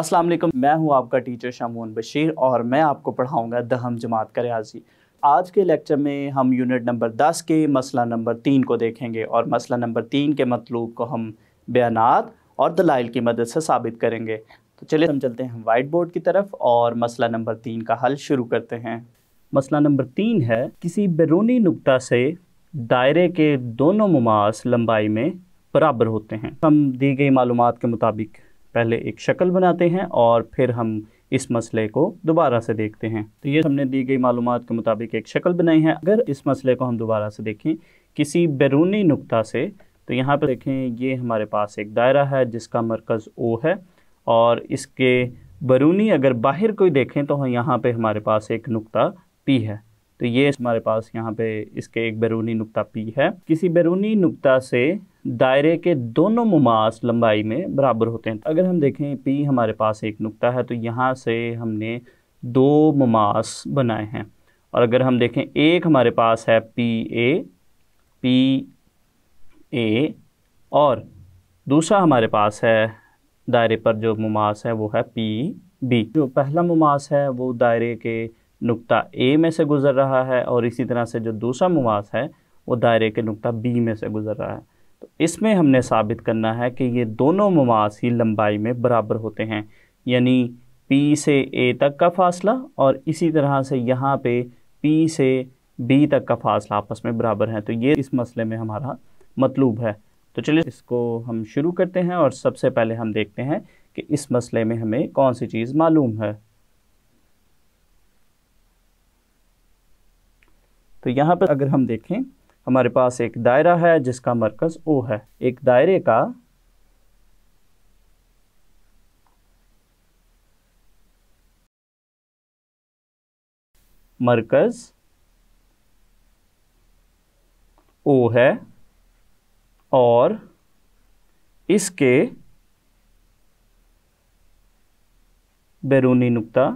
अस्सलाम वालेकुम मैं हूं आपका टीचर शमून बशीर और मैं आपको पढ़ाऊंगा दहम जमात का रियाजी आज के लेक्चर में हम यूनिट नंबर दस के मसला नंबर तीन को देखेंगे और मसला नंबर तीन के मतलूब को हम बयान और दलाइल की मदद से साबित करेंगे तो चलिए हम चलते हैं वाइट बोर्ड की तरफ और मसला नंबर तीन का हल शुरू करते हैं मसला नंबर तीन है किसी बैरूनी नुकता से दायरे के दोनों ममास लंबाई में बराबर होते हैं हम दी गई मालूम के मुताबिक पहले एक शक्ल बनाते हैं और फिर हम इस मसले को दोबारा से देखते हैं तो ये हमने दी गई मालूम के मुताबिक एक शक्ल बनाई है अगर इस मसले को हम दोबारा से देखें किसी बैरूनी नुकता से तो यहाँ पर देखें ये हमारे पास एक दायरा है जिसका मरकज़ ओ है और इसके बरूनी अगर बाहर कोई देखें तो यहाँ पे हमारे पास एक नुक्ता पी है तो ये हमारे पास यहाँ पे इसके एक बैरूनी नुकता पी है किसी बैरूनी नुकता से दायरे के दोनों मुमास लंबाई में बराबर होते हैं अगर हम देखें पी हमारे पास एक नुकता है तो यहाँ से हमने दो मुमास बनाए हैं और अगर हम देखें एक हमारे पास है पी ए पी ए और दूसरा हमारे पास है दायरे पर जो मुमास है वो है पी बी जो पहला मुमास है वो दायरे के नुकता ए में से गुज़र रहा है और इसी तरह से जो दूसरा मुवास है वो दायरे के नुकता बी में से गुज़र रहा है तो इसमें हमने साबित करना है कि ये दोनों मुवास ही लंबाई में बराबर होते हैं यानी पी से ए तक का फासला और इसी तरह से यहाँ पे पी से बी तक का फासला आपस में बराबर है तो ये इस मसले में हमारा मतलूब है तो चलिए इसको हम शुरू करते हैं और सबसे पहले हम देखते हैं कि इस मसले में हमें कौन सी चीज़ मालूम है तो यहाँ पर अगर हम देखें हमारे पास एक दायरा है जिसका मरकज़ ओ है एक दायरे का मरकज़ ओ है और इसके बैरूनी नुक्ता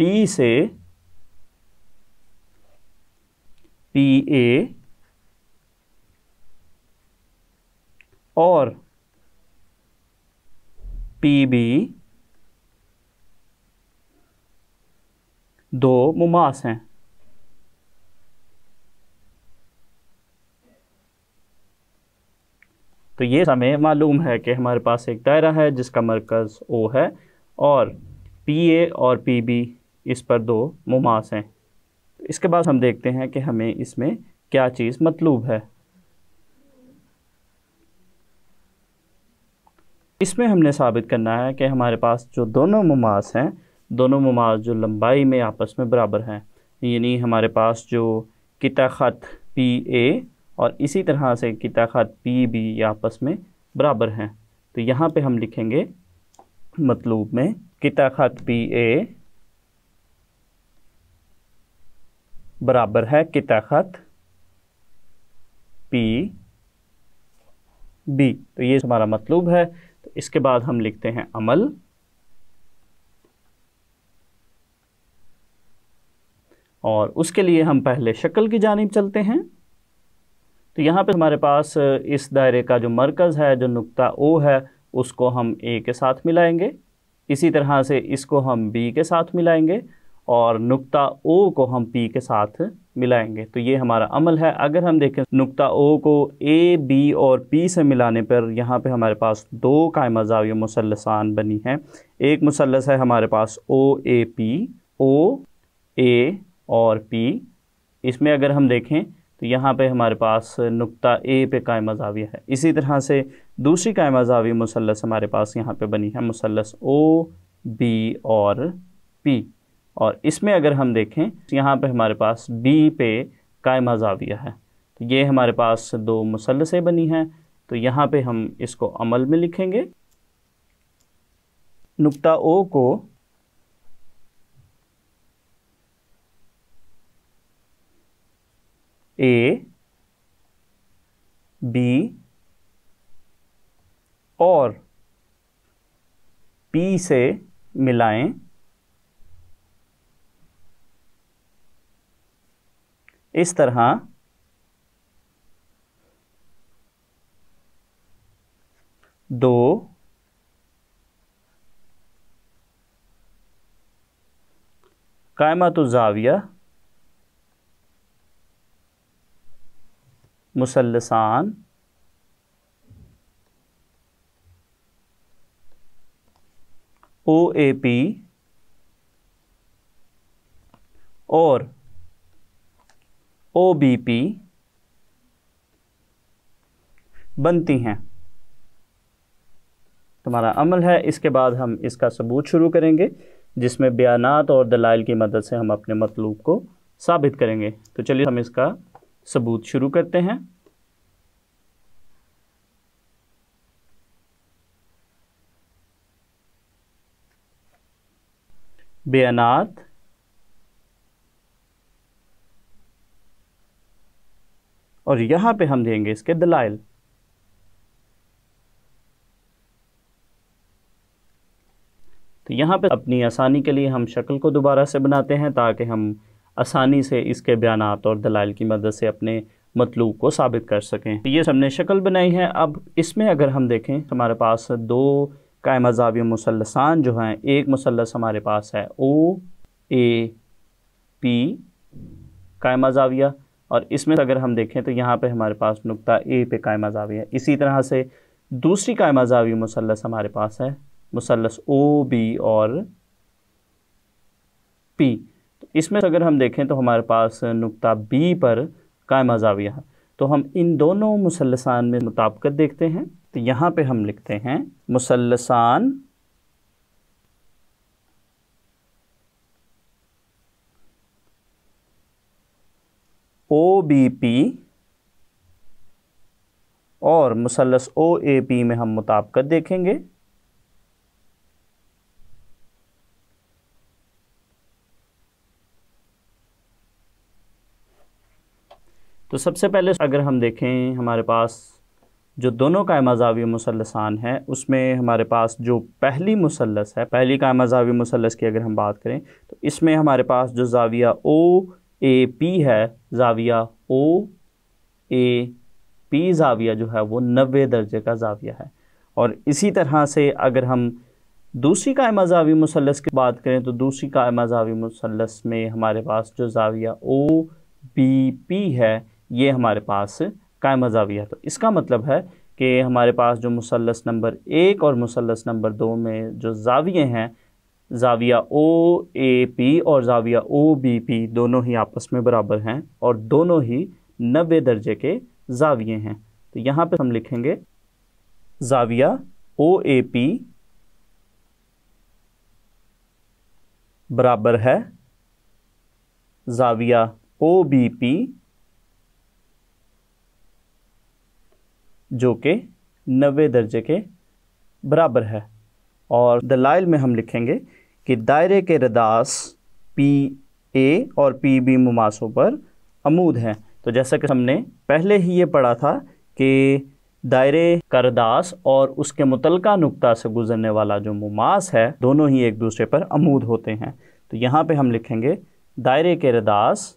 पी से पी ए और पी बी दो मुमास हैं तो ये हमें मालूम है कि हमारे पास एक दायरा है जिसका मरकज़ ओ है और पी ए और पी बी इस पर दो मुमास हैं इसके बाद हम देखते हैं कि हमें इसमें क्या चीज़ मतलूब है इसमें हमने साबित करना है कि हमारे पास जो दोनों मुमास हैं दोनों मुमास जो लंबाई में आपस में बराबर हैं यानी हमारे पास जो किता ख़त पी ए और इसी तरह से किता ख़त पी बी आपस में बराबर हैं तो यहाँ पे हम लिखेंगे मतलूब में किता ख़त पी ए बराबर है किता खत पी बी तो ये हमारा मतलूब है तो इसके बाद हम लिखते हैं अमल और उसके लिए हम पहले शक्ल की जानब चलते हैं तो यहाँ पे हमारे पास इस दायरे का जो मरकज़ है जो नुक्ता ओ है उसको हम ए के साथ मिलाएंगे इसी तरह से इसको हम बी के साथ मिलाएंगे और नुक्ता ओ को हम पी के साथ मिलाएंगे तो ये हमारा अमल है अगर हम देखें नुक्ता ओ को ए बी और पी से मिलाने पर यहाँ पे हमारे पास दो कायमा जाविया मुसलसान बनी हैं एक मुसलस है हमारे पास ओ ए पी ओ ए और पी इसमें अगर हम देखें तो यहाँ पे हमारे पास नुक्ता ए पे कायमा जाविया है इसी तरह से दूसरी कायमा जाविया मुसलस हमारे पास यहाँ पर बनी है मुसलस ओ बी और पी और इसमें अगर हम देखें तो यहाँ पर हमारे पास डी पे काय मजाविया है तो ये हमारे पास दो मुसलसें बनी हैं तो यहाँ पे हम इसको अमल में लिखेंगे नुक्ता ओ को ए बी और पी से मिलाएं इस तरह दो कायमत जाविया मुसलसान ओ ए पी और ओबीपी बनती हैं तुम्हारा अमल है इसके बाद हम इसका सबूत शुरू करेंगे जिसमें बयानात और दलाइल की मदद से हम अपने मतलूब को साबित करेंगे तो चलिए हम इसका सबूत शुरू करते हैं बयानात और यहां पे हम देंगे इसके दलाइल तो यहां पे अपनी आसानी के लिए हम शक्ल को दोबारा से बनाते हैं ताकि हम आसानी से इसके बयान और दलाइल की मदद से अपने मतलूब को साबित कर सकें तो ये हमने शक्ल बनाई है अब इसमें अगर हम देखें हमारे पास दो कायम अजावी मुसलसान जो हैं एक मुसलस हमारे पास है ओ ए पी कायम अजाविया और इसमें अगर हम देखें तो यहाँ पे हमारे पास नुकता ए पे कायमा जावी है इसी तरह से दूसरी कायमा जावी मुसलस हमारे पास है मुसलस ओ बी और पी तो इसमें अगर हम देखें तो हमारे पास नुकता बी पर कायमा जाविया है तो हम इन दोनों मुसलसान में मुताबकत देखते हैं तो यहाँ पे हम लिखते हैं मुसलसान ओ बी पी और मुसलस ओ ए पी में हम मुताबकत देखेंगे तो सबसे पहले अगर हम देखें हमारे पास जो दोनों का मजावी मुसलसान है उसमें हमारे पास जो पहली मुसलस है पहली का मजावी मुसलस की अगर हम बात करें तो इसमें हमारे पास जो जाविया ओ ए पी है जाविया ओ ए पी जाविया जो है वो नबे दर्जे का जाविया है और इसी तरह से अगर हम दूसरी का मजावी मुसलस की बात करें तो दूसरी का मजावी मुसलस में हमारे पास जो जाविया ओ बी पी है ये हमारे पास का है तो इसका मतलब है कि हमारे पास जो मुसलस नंबर एक और मुसलस नंबर दो में जो जाविये हैं जाविया ओ ए पी और जाविया ओ बी पी दोनों ही आपस में बराबर हैं और दोनों ही नबे दर्जे के जाविये हैं तो यहाँ पर हम लिखेंगे जाविया ओ ए पी बराबर है जाविया ओ बी पी जो कि नबे दर्जे के बराबर है और दलाइल में हम लिखेंगे कि दायरे के रदास पी ए और पी बी मुमासों पर अमूद हैं तो जैसा कि हमने पहले ही ये पढ़ा था कि दायरे करदास और उसके मुतलका नुक्ता से गुजरने वाला जो मुमास है दोनों ही एक दूसरे पर अमूद होते हैं तो यहाँ पे हम लिखेंगे दायरे के रदास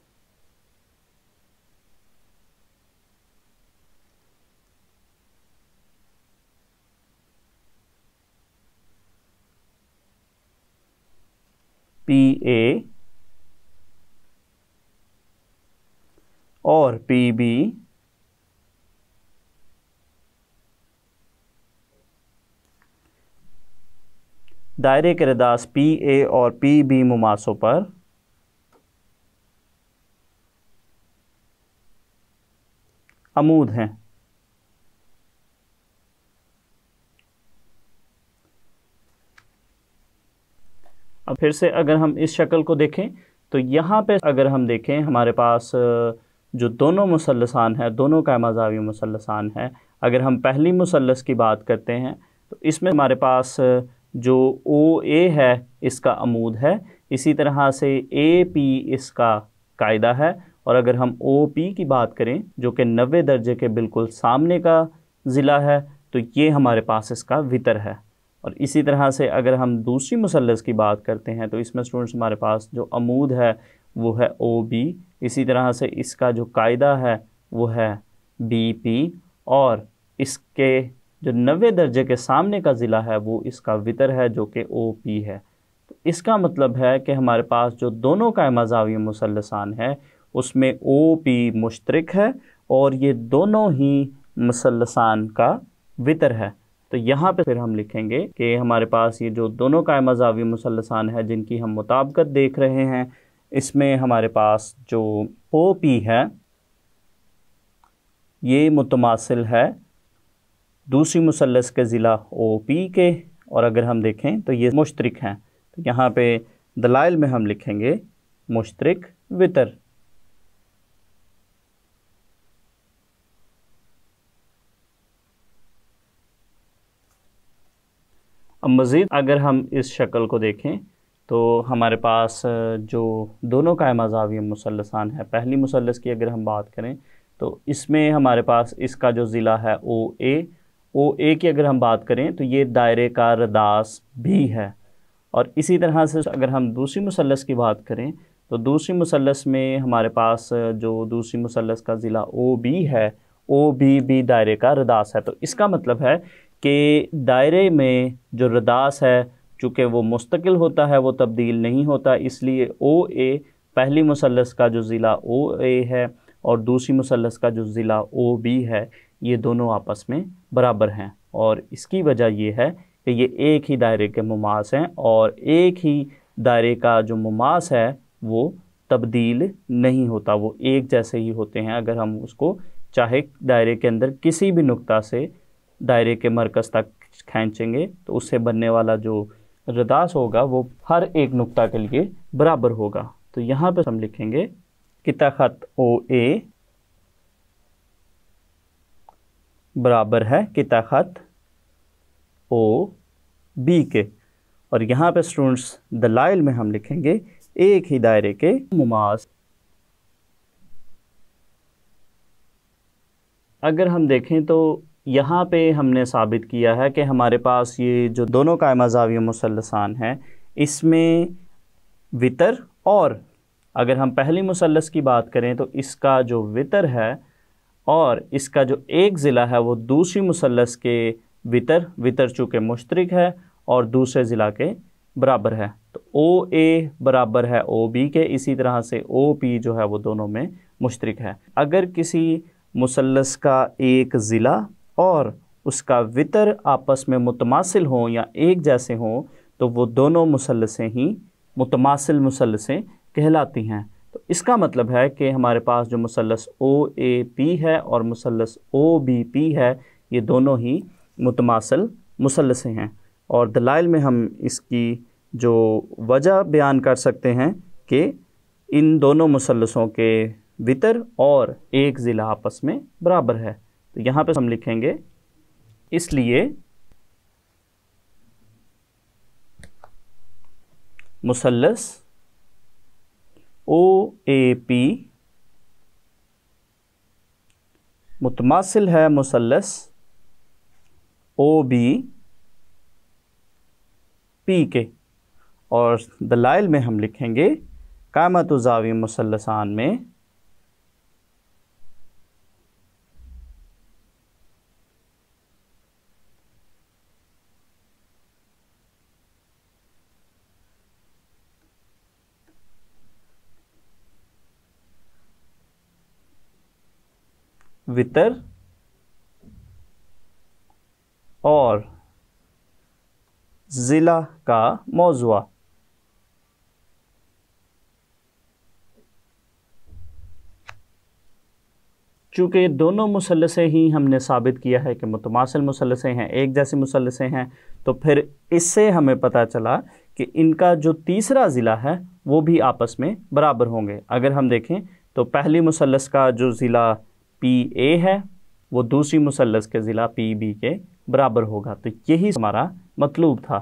पी ए और पी बी दायरे के रदास पी ए और पी बी मुमासों पर अमूद हैं अब फिर से अगर हम इस शक्ल को देखें तो यहाँ पे अगर हम देखें हमारे पास जो दोनों मुसलसान हैं दोनों का मजावी मुसलसान है अगर हम पहली मुसलस की बात करते हैं तो इसमें हमारे पास जो ओ ए है इसका अमूद है इसी तरह से ए पी इसका कायदा है और अगर हम ओ पी की बात करें जो कि नबे दर्जे के बिल्कुल सामने का ज़िला है तो ये हमारे पास इसका वितर है और इसी तरह से अगर हम दूसरी मुसलस की बात करते हैं तो इसमें स्टूडेंट्स हमारे पास जो अमूद है वो है ओ बी इसी तरह से इसका जो कायदा है वो है बी पी और इसके जो नवे दर्जे के सामने का ज़िला है वो इसका वितर है जो कि ओ पी है तो इसका मतलब है कि हमारे पास जो दोनों का मजावी मुसलसान है उसमें ओ पी मुश्तरक है और ये दोनों ही मुसलसान का वितर है तो यहाँ पे फिर हम लिखेंगे कि हमारे पास ये जो दोनों का मजावी मुसलसान है जिनकी हम मुताबकत देख रहे हैं इसमें हमारे पास जो ओ पी है ये मुतमासिल है दूसरी मुसलस के ज़िला ओ पी के और अगर हम देखें तो ये मुश्तरक हैं तो यहाँ पे दलाइल में हम लिखेंगे मुश्तरक वितर अब मज़ीद अगर हम इस शक्ल को देखें तो हमारे पास जो दोनों का मजावी मुसलसान है पहली मुसलस की अगर हम बात करें तो इसमें हमारे पास इसका जो ज़िला है ओ ए ओ ए की अगर हम बात करें तो ये दायरे का रदास भी है और इसी तरह से अगर हम दूसरी मुसलस की बात करें तो दूसरी मुसलस में हमारे पास जो दूसरी मुसलस का ज़िला ओ बी है ओ बी भी दायरे का रदास है तो इसका मतलब है के दायरे में जो रदास है चूँकि वो मुस्तकिल होता है वो तब्दील नहीं होता इसलिए ओ ए पहली मुसलस का जो ज़िला ओ ए है और दूसरी मुसलस का जो ज़िला ओ बी है ये दोनों आपस में बराबर हैं और इसकी वजह ये है कि ये एक ही दायरे के ममास हैं और एक ही दायरे का जो ममास है वो तब्दील नहीं होता वो एक जैसे ही होते हैं अगर हम उसको चाहे दायरे के अंदर किसी भी नुक्ता से दायरे के मरकज़ तक खींचेंगे तो उससे बनने वाला जो रदास होगा वो हर एक नुक्ता के लिए बराबर होगा तो यहाँ पर हम लिखेंगे कि तखत ओ ए बराबर है कि तखत ओ बी के और यहाँ पे स्टूडेंट्स दलाइल में हम लिखेंगे एक ही दायरे के मुमास अगर हम देखें तो यहाँ पे हमने साबित किया है कि हमारे पास ये जो दोनों का मजावी मुसलसान हैं इसमें वितर और अगर हम पहली मुसलस की बात करें तो इसका जो वितर है और इसका जो एक ज़िला है वो दूसरी मुसलस के वितर वितर चूँकि मुश्तरक है और दूसरे ज़िला के बराबर है तो ओ ए बराबर है ओ बी के इसी तरह से ओ पी जो है वो दोनों में मुश्तरक है अगर किसी मुसलस का एक ज़िला और उसका वितर आपस में मुतमासिल हों या एक जैसे हों तो वो दोनों मुसलसें ही मुतमासिल मुसलसें कहलाती हैं तो इसका मतलब है कि हमारे पास जो मुसलस ओ ए पी है और मुसलस ओ बी पी है ये दोनों ही मुतमासिल मुसलसें हैं और दलाइल में हम इसकी जो वजह बयान कर सकते हैं कि इन दोनों मुसलसों के वितर और एक ज़िला आपस में बराबर है तो यहां पर हम लिखेंगे इसलिए मुसलस ओ ए पी मुतमासिल है मुसलस ओ बी पी के और दलाइल में हम लिखेंगे कामत जावी मुसलसान में वितर और ज़िला का मौजुआ चूँकि दोनों मुसलसें ही हमने साबित किया है कि मुतमासिल मुसलसें हैं एक जैसे मुसलसें हैं तो फिर इससे हमें पता चला कि इनका जो तीसरा ज़िला है वो भी आपस में बराबर होंगे अगर हम देखें तो पहली मुसलस का जो ज़िला पी ए है वो दूसरी मुसलस के ज़िला पी बी के बराबर होगा तो यही हमारा मतलूब था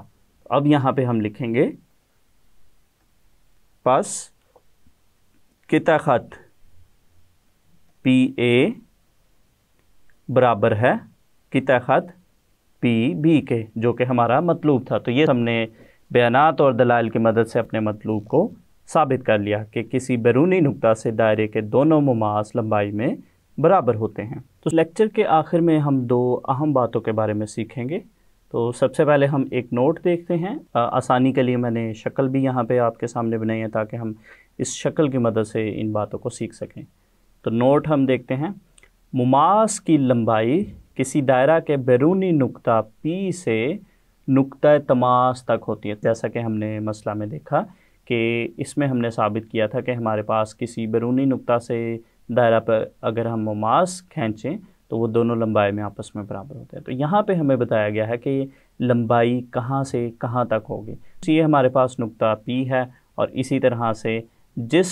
अब यहाँ पे हम लिखेंगे पस किता ख़त पी ए बराबर है किता ख़त पी बी के जो कि हमारा मतलूब था तो ये हमने बयानात और दलाल की मदद से अपने मतलूब को साबित कर लिया कि किसी बैरूनी नुकता से दायरे के दोनों ममास लंबाई में बराबर होते हैं तो लेक्चर के आखिर में हम दो अहम बातों के बारे में सीखेंगे तो सबसे पहले हम एक नोट देखते हैं आ, आसानी के लिए मैंने शक्ल भी यहाँ पे आपके सामने बनाई है ताकि हम इस शक्ल की मदद से इन बातों को सीख सकें तो नोट हम देखते हैं मुमास की लंबाई किसी दायरा के बैरूनी नुकता पी से नुक्ता तमास तक होती है जैसा कि हमने मसला में देखा कि इसमें हमने साबित किया था कि हमारे पास किसी बैरूनी नुकता से दायरा पर अगर हम मास खींचें तो वो दोनों लंबाई में आपस में बराबर होते हैं तो यहाँ पे हमें बताया गया है कि लंबाई कहाँ से कहाँ तक होगी तो ये हमारे पास नुकता पी है और इसी तरह से जिस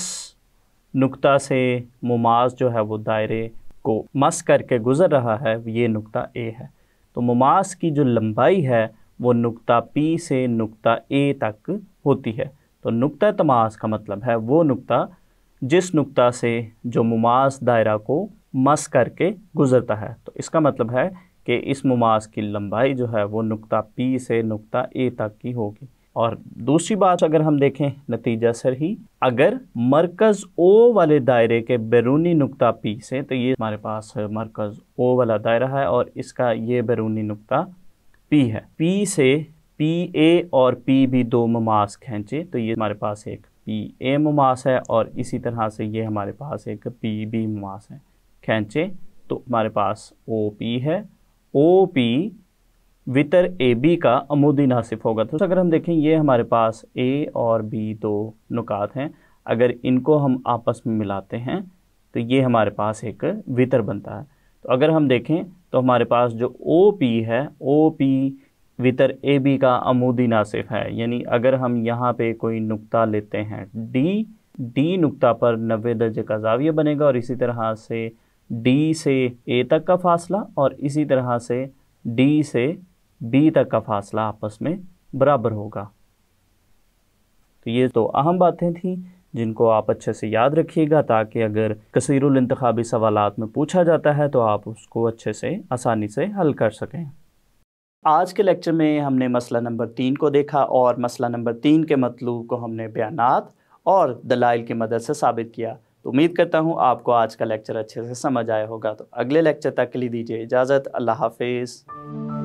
नुकता से मुमास जो है वो दायरे को मस करके गुज़र रहा है ये नुकता ए है तो मुमास की जो लंबाई है वो नुकता पी से नुकता ए तक होती है तो नुकता तमास का मतलब है वो नुकता जिस नुक्ता से जो मुमास दायरा को मस करके गुज़रता है तो इसका मतलब है कि इस मुमास की लंबाई जो है वो नुक्ता पी से नुक्ता ए तक की होगी और दूसरी बात अगर हम देखें नतीजा सर ही अगर मरकज़ ओ वाले दायरे के बैरूनी नुक्ता पी से तो ये हमारे पास मरकज़ ओ वाला दायरा है और इसका ये बैरूनी नुक्ता पी है पी से पी ए और पी भी दो ममास खींचे तो ये हमारे पास एक पी ए मास है और इसी तरह से ये हमारे पास एक पी बी मास है खींचे तो हमारे पास ओ पी है ओ पी वितर ए बी का अमूदी नासिफ होगा तो अगर हम देखें ये हमारे पास ए और बी दो नुकात हैं अगर इनको हम आपस में मिलाते हैं तो ये हमारे पास एक वितर बनता है तो अगर हम देखें तो हमारे पास जो ओ पी है ओ पी वितर ए बी का अमूदी नासिफ है यानी अगर हम यहाँ पे कोई नुक्ता लेते हैं डी डी नुक्ता पर नबे दर्जे का जाविया बनेगा और इसी तरह से डी से ए तक का फासला और इसी तरह से डी से बी तक का फासला आपस में बराबर होगा तो ये तो अहम बातें थी जिनको आप अच्छे से याद रखिएगा ताकि अगर कसीरुल इंतबी सवाल में पूछा जाता है तो आप उसको अच्छे से आसानी से हल कर सकें आज के लेक्चर में हमने मसला नंबर तीन को देखा और मसला नंबर तीन के मतलूब को हमने बयानात और दलाइल की मदद से साबित किया तो उम्मीद करता हूँ आपको आज का लेक्चर अच्छे से समझ आया होगा तो अगले लेक्चर तक के लिए दीजिए इजाज़त अल्लाह हाफिज़